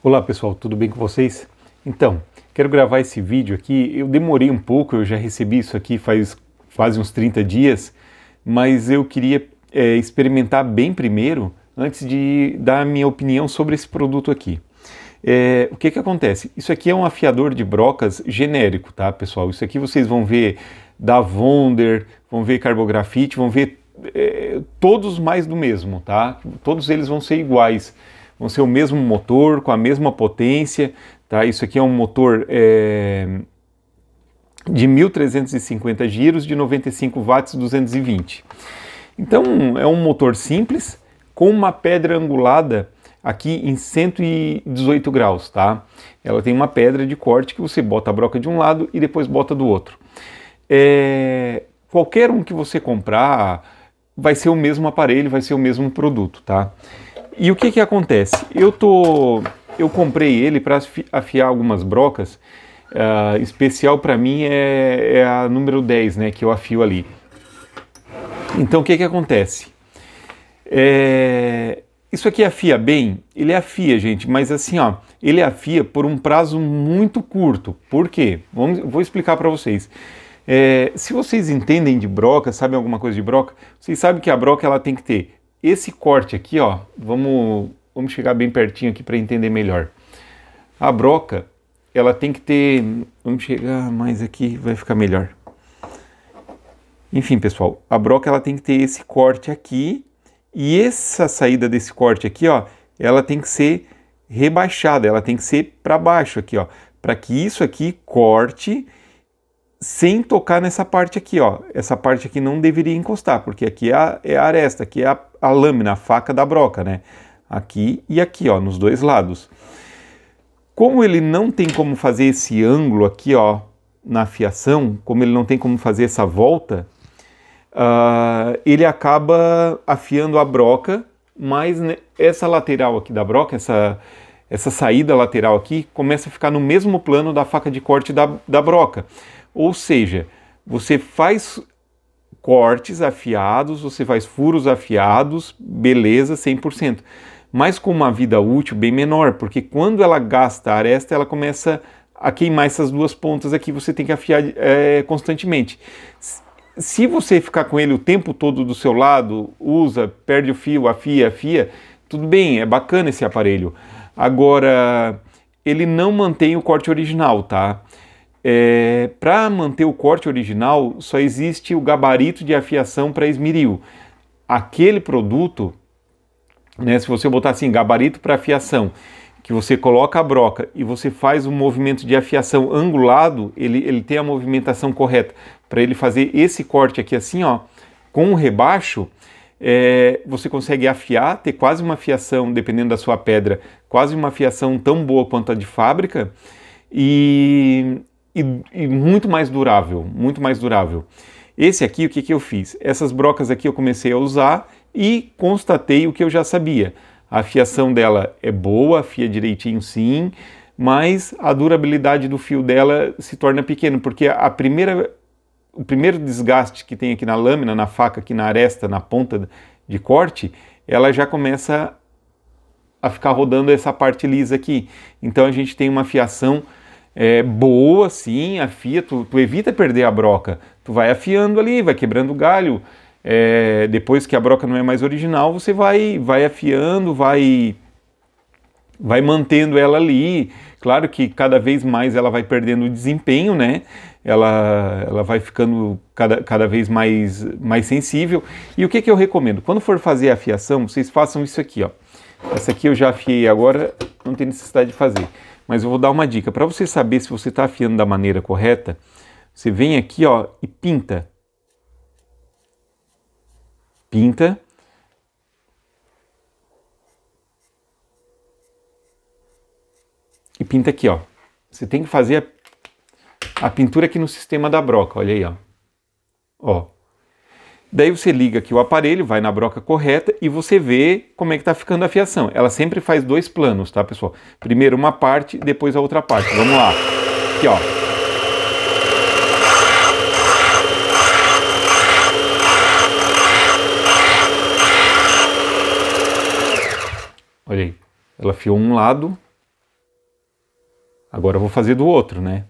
Olá pessoal, tudo bem com vocês? Então, quero gravar esse vídeo aqui. Eu demorei um pouco, eu já recebi isso aqui faz quase uns 30 dias, mas eu queria é, experimentar bem primeiro antes de dar a minha opinião sobre esse produto aqui. É, o que que acontece? Isso aqui é um afiador de brocas genérico, tá pessoal? Isso aqui vocês vão ver da Wonder, vão ver Carbografite, vão ver é, todos mais do mesmo, tá? Todos eles vão ser iguais vão ser o mesmo motor, com a mesma potência, tá? Isso aqui é um motor é, de 1.350 giros de 95 watts 220. Então é um motor simples com uma pedra angulada aqui em 118 graus, tá? Ela tem uma pedra de corte que você bota a broca de um lado e depois bota do outro. É, qualquer um que você comprar vai ser o mesmo aparelho, vai ser o mesmo produto, tá? E o que que acontece? Eu tô, eu comprei ele para afiar algumas brocas. Uh, especial para mim é, é, a número 10, né, que eu afio ali. Então o que que acontece? É... Isso aqui afia bem? Ele afia, gente, mas assim, ó, ele afia por um prazo muito curto. Por quê? Vamos, vou explicar para vocês. É, se vocês entendem de broca, sabem alguma coisa de broca, vocês sabem que a broca ela tem que ter esse corte aqui, ó, vamos, vamos chegar bem pertinho aqui para entender melhor. A broca, ela tem que ter, vamos chegar mais aqui, vai ficar melhor. Enfim, pessoal, a broca ela tem que ter esse corte aqui e essa saída desse corte aqui, ó, ela tem que ser rebaixada, ela tem que ser para baixo aqui, ó, para que isso aqui corte sem tocar nessa parte aqui, ó. Essa parte aqui não deveria encostar, porque aqui é a, é a aresta, aqui é a, a, lâmina, a faca da broca, né? Aqui e aqui, ó, nos dois lados. Como ele não tem como fazer esse ângulo aqui, ó, na afiação, como ele não tem como fazer essa volta, uh, ele acaba afiando a broca, mas essa lateral aqui da broca, essa, essa saída lateral aqui, começa a ficar no mesmo plano da faca de corte da, da broca. Ou seja, você faz cortes afiados, você faz furos afiados, beleza, 100%. Mas com uma vida útil bem menor, porque quando ela gasta a aresta, ela começa a queimar essas duas pontas aqui, você tem que afiar é, constantemente. Se você ficar com ele o tempo todo do seu lado, usa, perde o fio, afia, afia, tudo bem, é bacana esse aparelho. Agora, ele não mantém o corte original, tá? É, para manter o corte original, só existe o gabarito de afiação para esmeril. Aquele produto, né, se você botar assim, gabarito para afiação, que você coloca a broca e você faz um movimento de afiação angulado, ele, ele tem a movimentação correta. Para ele fazer esse corte aqui assim, ó, com o rebaixo, é, você consegue afiar, ter quase uma afiação, dependendo da sua pedra, quase uma afiação tão boa quanto a de fábrica. E e, e muito mais durável, muito mais durável. Esse aqui, o que, que eu fiz? Essas brocas aqui eu comecei a usar e constatei o que eu já sabia. A fiação dela é boa, fia direitinho sim, mas a durabilidade do fio dela se torna pequena, porque a primeira, o primeiro desgaste que tem aqui na lâmina, na faca, aqui na aresta, na ponta de corte, ela já começa a ficar rodando essa parte lisa aqui. Então a gente tem uma fiação é, boa, sim, afia, tu, tu, evita perder a broca. Tu vai afiando ali, vai quebrando o galho. É, depois que a broca não é mais original, você vai, vai afiando, vai, vai mantendo ela ali. Claro que cada vez mais ela vai perdendo desempenho, né? Ela, ela vai ficando cada, cada vez mais, mais sensível. E o que, que eu recomendo? Quando for fazer a afiação, vocês façam isso aqui, ó. Essa aqui eu já afiei agora, não tem necessidade de fazer. Mas eu vou dar uma dica. Para você saber se você está afiando da maneira correta, você vem aqui ó, e pinta. Pinta. E pinta aqui, ó. Você tem que fazer a, a pintura aqui no sistema da broca, olha aí, ó. Ó, Daí você liga aqui o aparelho, vai na broca correta e você vê como é que está ficando a fiação. Ela sempre faz dois planos, tá, pessoal? Primeiro uma parte, depois a outra parte. Vamos lá. Aqui, ó. Olha aí. Ela afiou um lado. Agora eu vou fazer do outro, né?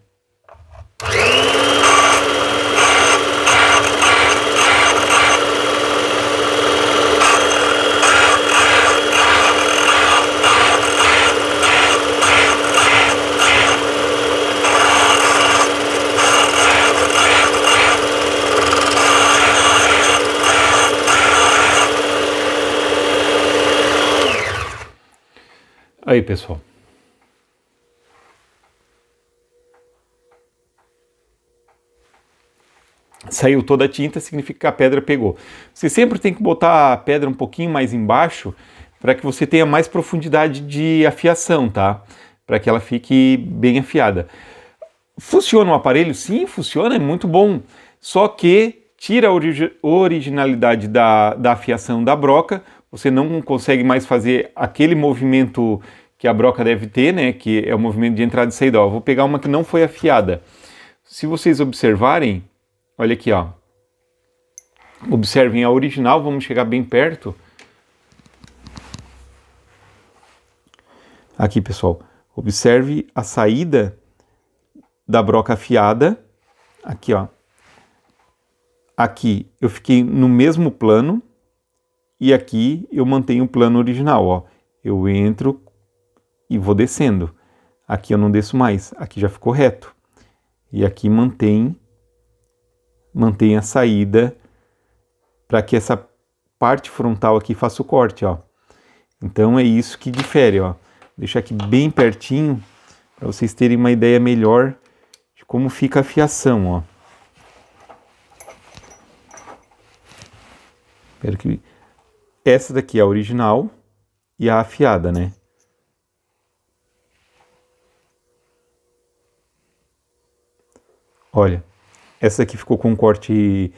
aí, pessoal. Saiu toda a tinta, significa que a pedra pegou. Você sempre tem que botar a pedra um pouquinho mais embaixo para que você tenha mais profundidade de afiação, tá? Para que ela fique bem afiada. Funciona o aparelho? Sim, funciona, é muito bom. Só que tira a orig originalidade da, da afiação da broca, você não consegue mais fazer aquele movimento que a broca deve ter, né, que é o movimento de entrada e saída. Ó, vou pegar uma que não foi afiada. Se vocês observarem, olha aqui, ó. Observem a original, vamos chegar bem perto. Aqui, pessoal, observe a saída da broca afiada. Aqui, ó. Aqui eu fiquei no mesmo plano e aqui eu mantenho o plano original, ó. Eu entro, e vou descendo. Aqui eu não desço mais, aqui já ficou reto. E aqui mantém, mantém a saída para que essa parte frontal aqui faça o corte, ó. Então é isso que difere, ó. Vou deixar aqui bem pertinho para vocês terem uma ideia melhor de como fica a fiação, ó. Espero que essa daqui é a original e a afiada, né? Olha, essa aqui ficou com um corte.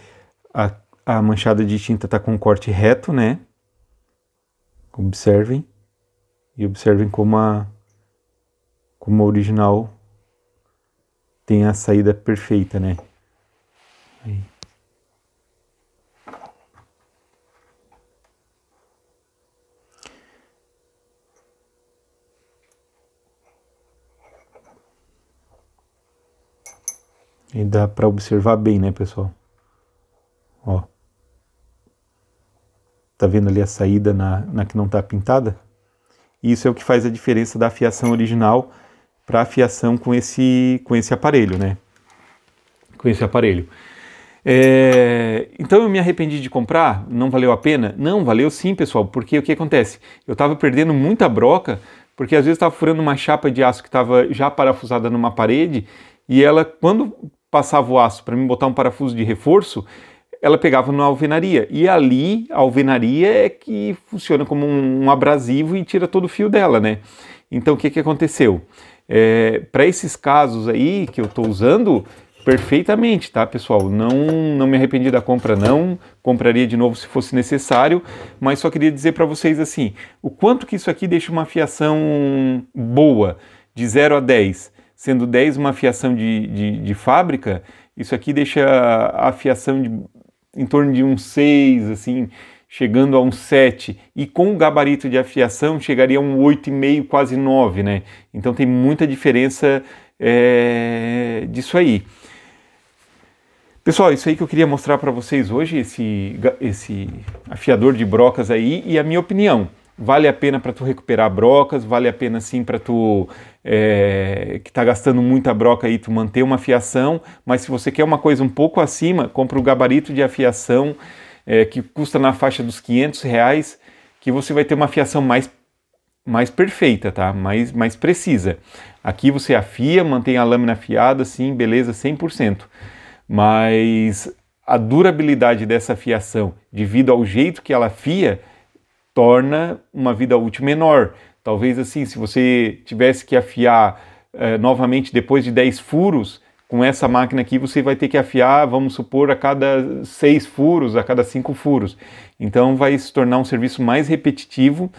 A, a manchada de tinta está com um corte reto, né? Observem. E observem como a, como a original tem a saída perfeita, né? Aí. E dá para observar bem, né, pessoal? Ó. Tá vendo ali a saída na, na que não está pintada? Isso é o que faz a diferença da fiação original para a fiação com esse, com esse aparelho, né? Com esse aparelho. É, então eu me arrependi de comprar? Não valeu a pena? Não, valeu sim, pessoal, porque o que acontece? Eu estava perdendo muita broca, porque às vezes estava furando uma chapa de aço que estava já parafusada numa parede e ela, quando passava o aço para mim botar um parafuso de reforço, ela pegava na alvenaria. E ali, a alvenaria é que funciona como um, um abrasivo e tira todo o fio dela, né? Então, o que, que aconteceu? É, para esses casos aí que eu estou usando, perfeitamente, tá, pessoal? Não, não me arrependi da compra, não. Compraria de novo se fosse necessário, mas só queria dizer para vocês assim, o quanto que isso aqui deixa uma fiação boa, de 0 a 10 sendo 10 uma fiação de, de, de, fábrica, isso aqui deixa a fiação de, em torno de um 6, assim, chegando a um 7. E com o gabarito de afiação chegaria a um 8,5, quase 9, né? Então tem muita diferença é, disso aí. Pessoal, isso aí que eu queria mostrar para vocês hoje, esse, esse afiador de brocas aí e a minha opinião vale a pena para tu recuperar brocas, vale a pena sim para tu é, que está gastando muita broca aí tu manter uma afiação, mas se você quer uma coisa um pouco acima, compra o gabarito de afiação é, que custa na faixa dos 500 reais, que você vai ter uma afiação mais mais perfeita, tá? Mais, mais precisa. Aqui você afia, mantém a lâmina afiada, sim, beleza, 100%. Mas a durabilidade dessa afiação, devido ao jeito que ela afia, torna uma vida útil menor. Talvez assim, se você tivesse que afiar eh, novamente depois de 10 furos, com essa máquina aqui você vai ter que afiar, vamos supor, a cada seis furos, a cada cinco furos. Então vai se tornar um serviço mais repetitivo,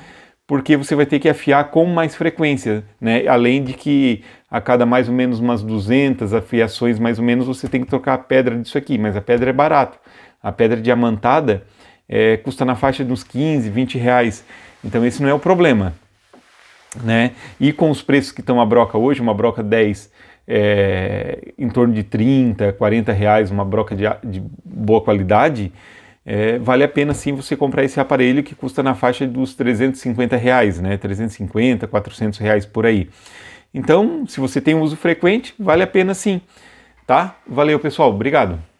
porque você vai ter que afiar com mais frequência, né? Além de que a cada mais ou menos umas 200 afiações, mais ou menos, você tem que trocar a pedra disso aqui, mas a pedra é barata. A pedra diamantada, é, custa na faixa de uns 15, 20 reais. Então esse não é o problema. Né? E com os preços que estão a broca hoje, uma broca 10 é, em torno de 30, 40 reais, uma broca de, de boa qualidade, é, vale a pena sim você comprar esse aparelho que custa na faixa dos 350 reais, né? 350, 400 reais por aí. Então, se você tem uso frequente, vale a pena sim, tá? Valeu, pessoal. Obrigado.